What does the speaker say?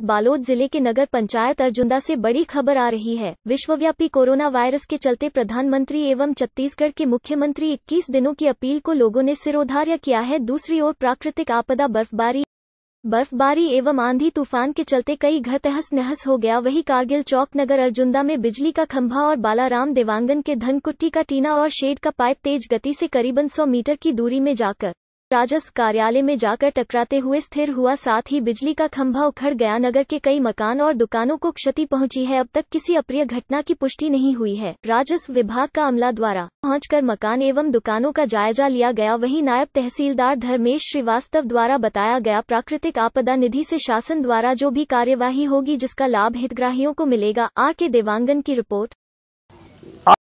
पास बालोद जिले के नगर पंचायत अर्जुंदा से बड़ी खबर आ रही है विश्वव्यापी कोरोना वायरस के चलते प्रधानमंत्री एवं छत्तीसगढ़ के मुख्यमंत्री 21 दिनों की अपील को लोगों ने सिरोधार्य किया है दूसरी ओर प्राकृतिक आपदा बर्फबारी बर्फबारी एवं आंधी तूफान के चलते कई घर तहस नहस हो गया वही कारगिल चौक नगर अर्जुंदा में बिजली का खंभा और बालाराम देवांगन के धनकुट्टी का टीना और शेड का पाइप तेज गति से करीबन 100 मीटर की दूरी में जाकर राजस्व कार्यालय में जाकर टकराते हुए स्थिर हुआ साथ ही बिजली का खंभा उखड़ गया नगर के कई मकान और दुकानों को क्षति पहुंची है अब तक किसी अप्रिय घटना की पुष्टि नहीं हुई है राजस्व विभाग का अमला द्वारा पहुंचकर मकान एवं दुकानों का जायजा लिया गया वहीं नायब तहसीलदार धर्मेश श्रीवास्तव द्वारा बताया गया प्राकृतिक आपदा निधि से शासन द्वारा जो भी कार्यवाही होगी जिसका लाभ हितग्राहियों को मिलेगा आर के देवांगन की रिपोर्ट